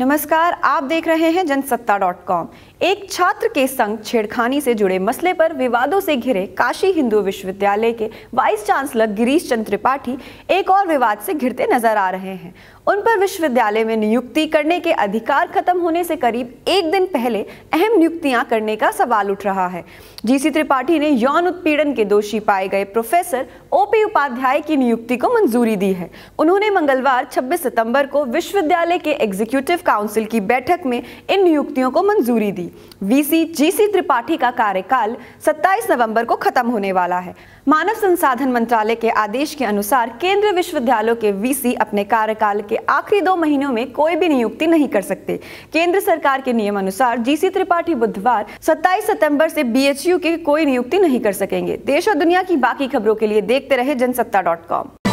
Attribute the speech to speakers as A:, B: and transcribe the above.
A: नमस्कार आप देख रहे हैं जनसत्ता डॉट कॉम एक छात्र के संग छेड़खानी से जुड़े मसले पर विवादों से घिरे काशी हिंदू विश्वविद्यालय के वाइस चांसलर गिरीश चंद्र त्रिपाठी एक और विवाद से घिरते नजर आ रहे हैं उन पर विश्वविद्यालय में नियुक्ति करने के अधिकार खत्म होने से करीब एक दिन पहले अहम नियुक्तियां करने का सवाल उठ रहा है जीसी त्रिपाठी ने यौन उत्पीड़न के दोषी पाए गए प्रोफेसर ओपी उपाध्याय की नियुक्ति को मंजूरी दी है उन्होंने मंगलवार 26 सितंबर को विश्वविद्यालय के एग्जीक्यूटिव काउंसिल की बैठक में इन नियुक्तियों को मंजूरी दी वीसी जीसी त्रिपाठी का कार्यकाल 27 नवंबर को खत्म होने वाला है मानव संसाधन मंत्रालय के आदेश के अनुसार केंद्रीय विश्वविद्यालयों के वीसी अपने कार्यकाल के आखिरी दो महीनों में कोई भी नियुक्ति नहीं कर सकते केंद्र सरकार के नियम अनुसार जीसी त्रिपाठी बुधवार 27 सितंबर से बीएचयू की कोई नियुक्ति नहीं कर सकेंगे देश और दुनिया की बाकी खबरों के लिए देखते रहे जनसत्ता